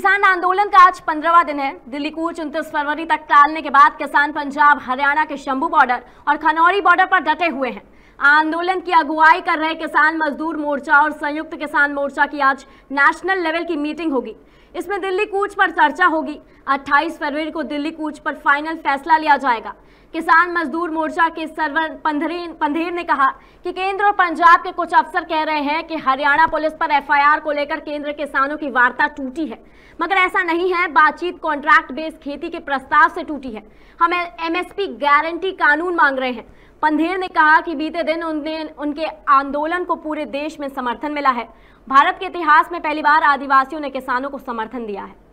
किसान आंदोलन का आज पंद्रहवा दिन है दिल्ली कूच उनतीस फरवरी तक टालने के बाद किसान पंजाब हरियाणा के शंभू बॉर्डर और खनौरी बॉर्डर पर डटे हुए हैं आंदोलन की अगुवाई कर रहे किसान मजदूर मोर्चा और संयुक्त किसान मोर्चा की आज नेशनल लेवल की मीटिंग होगी इसमें दिल्ली कूच पर चर्चा होगी 28 फरवरी को दिल्ली कूच पर फाइनल फैसला लिया जाएगा किसान मजदूर मोर्चा के सरवर पंधेर ने कहा कि केंद्र और पंजाब के कुछ अफसर कह रहे हैं कि हरियाणा पुलिस पर एफआईआर को लेकर केंद्र किसानों की वार्ता टूटी है मगर ऐसा नहीं है बातचीत कॉन्ट्रैक्ट बेस्ड खेती के प्रस्ताव से टूटी है हम एमएसपी गारंटी कानून मांग रहे हैं पंधेर ने कहा कि बीते दिन उनने उनके आंदोलन को पूरे देश में समर्थन मिला है भारत के इतिहास में पहली बार आदिवासियों ने किसानों को समर्थन दिया है